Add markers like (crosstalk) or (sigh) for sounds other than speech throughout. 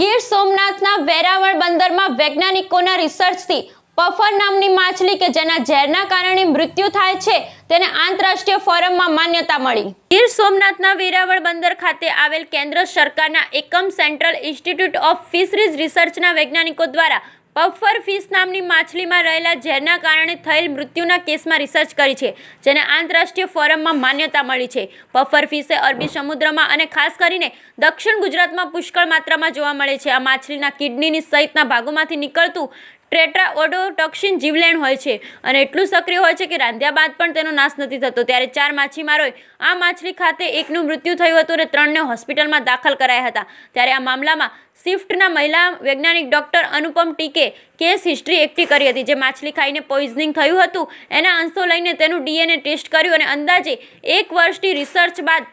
ગીર સોમનાથના વેરાવળ બંદરમાં વૈજ્ઞાનિકોના રિસર્ચથી પફર નામની માછલી કે જેના ઝેરના કારણે મૃત્યુ થાય છે તેને આંતરરાષ્ટ્રીય ફોરમમાં માન્યતા મળી ગીર સોમનાથના વેરાવળ બંદર ખાતે આવેલ કેન્દ્ર સરકારના એકમ સેન્ટ્રલ ઇન્સ્ટિટ્યૂટ ઓફ ફિશરીઝ રિસર્ચના વૈજ્ઞાનિકો દ્વારા પફર ફિશ નામની માછલીમાં રહેલા ઝેરના કારણે થયેલ મૃત્યુના કેસમાં રિસર્ચ કરી છે જેને આંતરરાષ્ટ્રીય ફોરમમાં માન્યતા મળી છે પફર ફિશે અરબી સમુદ્રમાં અને ખાસ કરીને દક્ષિણ ગુજરાતમાં પુષ્કળ માત્રામાં જોવા મળે છે આ માછલીના કિડનીની સહિતના ભાગોમાંથી નીકળતું ટ્રેટ્રા જીવલેણ હોય છે અને એટલું સક્રિય હોય છે કે રાંધ્યા બાદ પણ તેનો નાશ નથી થતો ત્યારે ચાર માછીમારો આ માછલી ખાતે એકનું મૃત્યુ થયું હતું અને ત્રણને હોસ્પિટલમાં દાખલ કરાયા હતા ત્યારે આ મામલામાં શિફ્ટના મહિલા વૈજ્ઞાનિક doctor Anupam T K case history એકઠી કરી હતી જે માછલી ખાઈને પોઈઝનિંગ થયું હતું એના અંશો લઈને તેનું ડીએનએ ટેસ્ટ કર્યું અને અંદાજે એક વર્ષની રિસર્ચ બાદ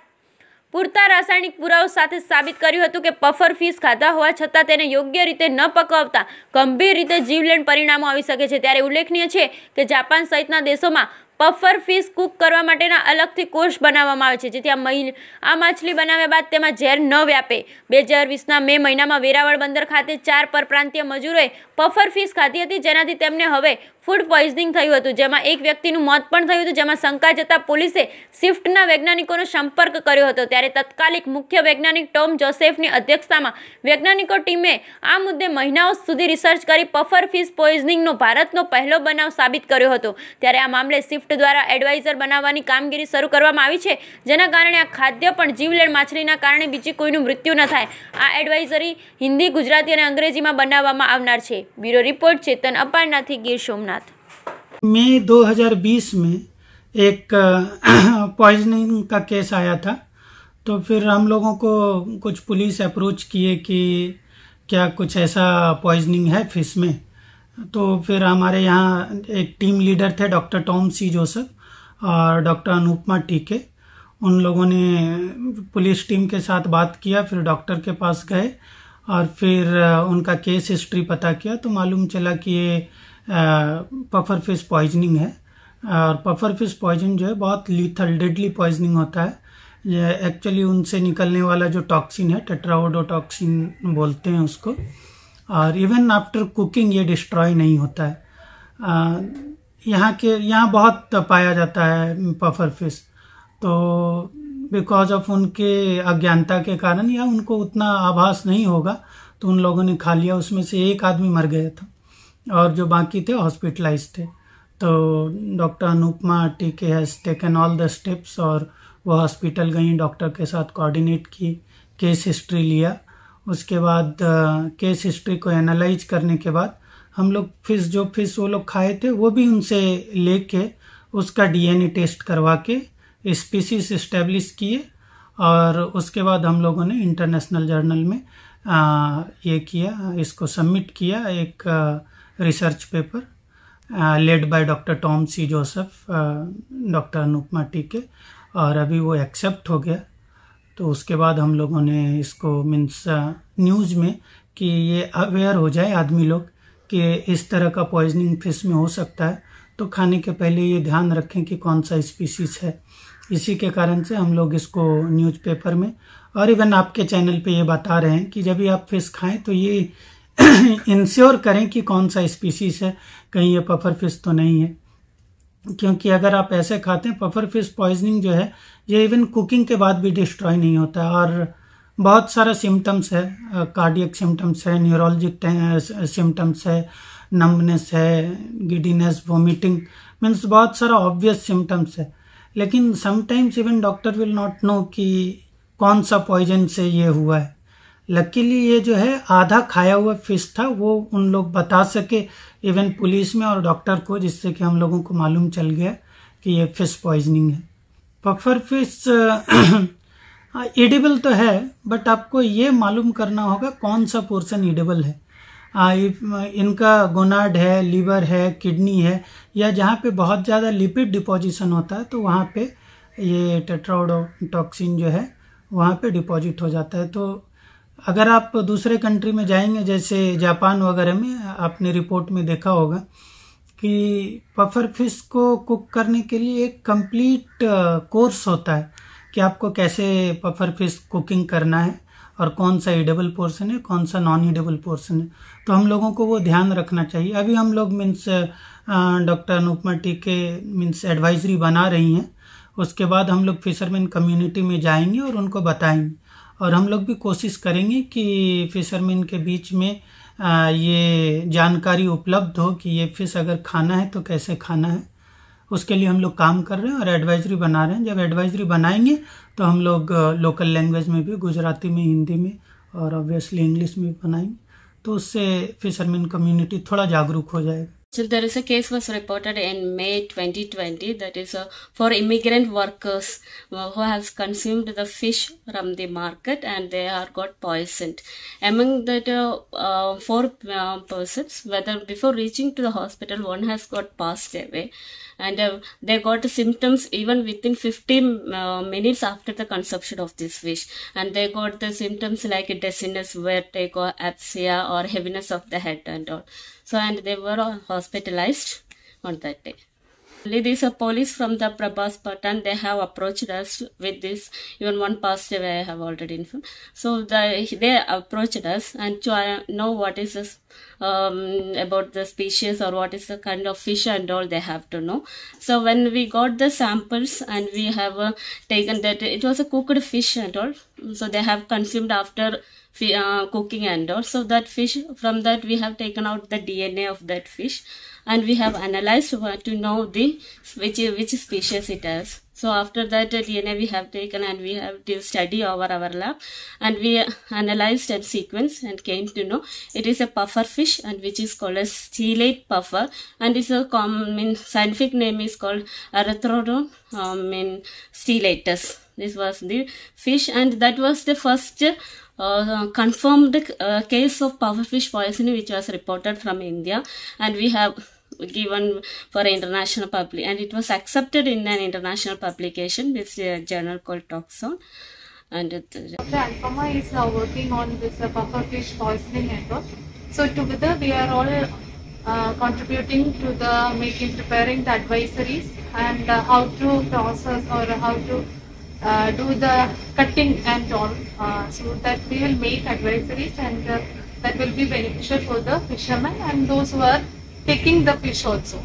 પૂરતા રાસાયણિક પુરાવો સાથે સાબિત કર્યું હતું કે પફર ફીસ ખાધા હોવા છતાં તેને યોગ્ય રીતે ન પકવતા ગંભીર રીતે જીવલેણ પરિણામો આવી શકે છે ત્યારે ઉલ્લેખનીય છે કે જાપાન સહિતના દેશોમાં પફર ફિશ કૂક કરવા માટેના અલગથી કોષ બનાવવામાં આવે છે જેથી આ મહિ આ માછલી બનાવ્યા બાદ તેમાં ઝેર ન વ્યાપે બે હજાર વીસના મે મહિનામાં વેરાવળ બંદર ખાતે ચાર પરપ્રાંતીય મજૂરોએ પફર ફિશ ખાધી હતી જેનાથી તેમને હવે ફૂડ પોઈઝનિંગ થયું હતું જેમાં એક વ્યક્તિનું મોત પણ થયું હતું જેમાં શંકા જતાં પોલીસે શિફ્ટના વૈજ્ઞાનિકોનો સંપર્ક કર્યો હતો ત્યારે તત્કાલિક મુખ્ય વૈજ્ઞાનિક ટોમ જોસેફની અધ્યક્ષતામાં વૈજ્ઞાનિકો ટીમે આ મુદ્દે મહિનાઓ સુધી રિસર્ચ કરી પફર ફિશ પોઈઝનિંગનો ભારતનો પહેલો બનાવ સાબિત કર્યો હતો ત્યારે આ મામલે શિફ્ટ गिफ्ट द्वारा एडवाइजर बनावा कामगिरी शुरू कर खाद्य जीवलेण मछली कारण बीच कोई मृत्यु न थाय आ एडवाइजरी हिंदी गुजराती और अंग्रेजी में बनावा ब्यूरो रिपोर्ट चेतन अपारना गीर सोमनाथ मे 2020 में एक पॉइजनिंग का केस आया था तो फिर हम लोगों को कुछ पुलिस अप्रोच किए कि क्या कुछ ऐसा पॉइजनिंग है फिश में तो फिर हमारे यहाँ एक टीम लीडर थे डॉक्टर टॉम सी जोसफ और डॉक्टर अनुपमा टीके उन लोगों ने पुलिस टीम के साथ बात किया फिर डॉक्टर के पास गए और फिर उनका केस हिस्ट्री पता किया तो मालूम चला कि ये पफर फिश पॉइजनिंग है और पफर फिश पॉइजन जो है बहुत लीथल डेडली पॉइजनिंग होता है एक्चुअली उनसे निकलने वाला जो टॉक्सिन है टेट्राओडोटॉक्सिन बोलते हैं उसको और इवन आफ्टर कुकिंग ये डिस्ट्रॉय नहीं होता है यहाँ के यहाँ बहुत पाया जाता है पफर फिश तो बिकॉज ऑफ उनके अज्ञानता के कारण या उनको उतना आभास नहीं होगा तो उन लोगों ने खा लिया उसमें से एक आदमी मर गया था और जो बाकी थे हॉस्पिटलाइज थे तो doctor Anupama T K has taken all the steps और वो हॉस्पिटल गई डॉक्टर के साथ कोऑर्डिनेट की केस हिस्ट्री लिया उसके बाद केस हिस्ट्री को एनालाइज करने के बाद हम लोग फिश जो फिश वो लोग खाए थे वो भी उनसे ले के उसका डीएनए टेस्ट करवा के स्पीसीज इस्टेब्लिश किए और उसके बाद हम लोगों ने इंटरनेशनल जर्नल में आ, ये किया इसको सबमिट किया एक research paper led by doctor Tom C Joseph doctor Anupama T K और अभी वो एक्सेप्ट हो गया तो उसके बाद हम लोगों ने इसको मीन्स न्यूज़ में कि ये अवेयर हो जाए आदमी लोग कि इस तरह का पॉइजनिंग फिश में हो सकता है तो खाने के पहले ये ध्यान रखें कि कौन सा स्पीसीज है इसी के कारण से हम लोग इसको न्यूज़पेपर में और इवन आपके चैनल पे ये बता रहे हैं कि जब भी आप फिश खाएं तो ये इंश्योर (clears throat) करें कि कौन सा स्पीसीज है कहीं ये पफर फिश तो नहीं है क्योंकि अगर आप ऐसे खाते हैं पफर फिश पॉइजनिंग जो है ये इवन कुकिंग के बाद भी डिस्ट्रॉय नहीं होता और बहुत सारा सिम्टम्स है कार्डियक सिम्टम्स है न्यूरोलॉजिक सिम्टम्स है नम्बनेस है गिडीनेस वोमिटिंग मीन्स बहुत सारा ऑब्वियस सिम्टम्स है लेकिन sometimes even doctor will not know कि कौन सा पॉइजन से ये हुआ है लकीली ये जो है आधा खाया हुआ फिश था वो उन लोग बता सके इवन पुलिस में और डॉक्टर को जिससे कि हम लोगों को मालूम चल गया कि ये फिश पॉइजनिंग है पफर फिश एडिबल तो है बट आपको ये मालूम करना होगा कौन सा पोर्शन एडिबल है आ, इनका गोनाड है लीवर है किडनी है या जहाँ पे बहुत ज़्यादा लिपिड डिपॉजिशन होता है तो वहाँ पे ये टेट्राउडो टॉक्सिन जो है वहाँ पे डिपॉजिट हो जाता है तो अगर आप दूसरे कंट्री में जाएंगे जैसे जापान वगैरह में आपने रिपोर्ट में देखा होगा कि पफर फिश को कुक करने के लिए एक कंप्लीट कोर्स uh, होता है कि आपको कैसे पफर फिश कुकिंग करना है और कौन सा ईडेबल पोर्सन है कौन सा नॉन ईडेबल पोर्सन है तो हम लोगों को वो ध्यान रखना चाहिए अभी हम लोग मीन्स डॉक्टर अनुपमा के मीन्स एडवाइजरी बना रही हैं उसके बाद हम लोग फिशरमैन कम्युनिटी में जाएंगे और उनको बताएंगे और हम लोग भी कोशिश करेंगे कि फिशरमैन के बीच में आ, ये जानकारी उपलब्ध हो कि ये फिश अगर खाना है तो कैसे खाना है उसके लिए हम लोग काम कर रहे हैं और एडवाइजरी बना रहे हैं जब एडवाइजरी बनाएंगे तो हम लोग लोकल लैंग्वेज में भी गुजराती में हिंदी में और ऑब्वियसली इंग्लिश में भी बनाएंगे तो उससे फिशरमैन कम्युनिटी थोड़ा जागरूक हो जाएगा So there is a case was reported in May 2020 that is uh, for immigrant workers uh, who has consumed the fish from the market and they are got poisoned. Among the uh, uh, four uh, persons, whether before reaching to the hospital, one has got passed away and uh, they got symptoms even within 15 minutes after the consumption of this fish and they got the symptoms like dizziness, vertigo, apsia or heaviness of the head and all. So and they were hospitalized on that day. These are police from the Prabhas Patan. They have approached us with this. Even one passed away, I have already informed. So the, they approached us and to uh, know what is this, um, about the species or what is the kind of fish and all they have to know. So when we got the samples and we have uh, taken that, it was a cooked fish and all so they have consumed after uh, cooking and all. So that fish, from that we have taken out the DNA of that fish and we have analyzed uh, to know the which, which species it is. So after that uh, DNA we have taken and we have to study over our lab and we analyzed and sequence and came to know it is a puffer fish and which is called as chelate puffer and it's a common scientific name is called Erythrodon um, in steelatus this was the fish and that was the first uh, confirmed uh, case of pufferfish poisoning which was reported from India and we have given for international public and it was accepted in an international publication this uh, journal called Toxon and it, Dr. Uh, Alpama is now working on this uh, pufferfish poisoning network so together we are all uh, contributing to the making preparing the advisories and uh, how to process or how to uh, do the cutting and all. Uh, so that we will make advisories and uh, that will be beneficial for the fishermen and those who are taking the fish also.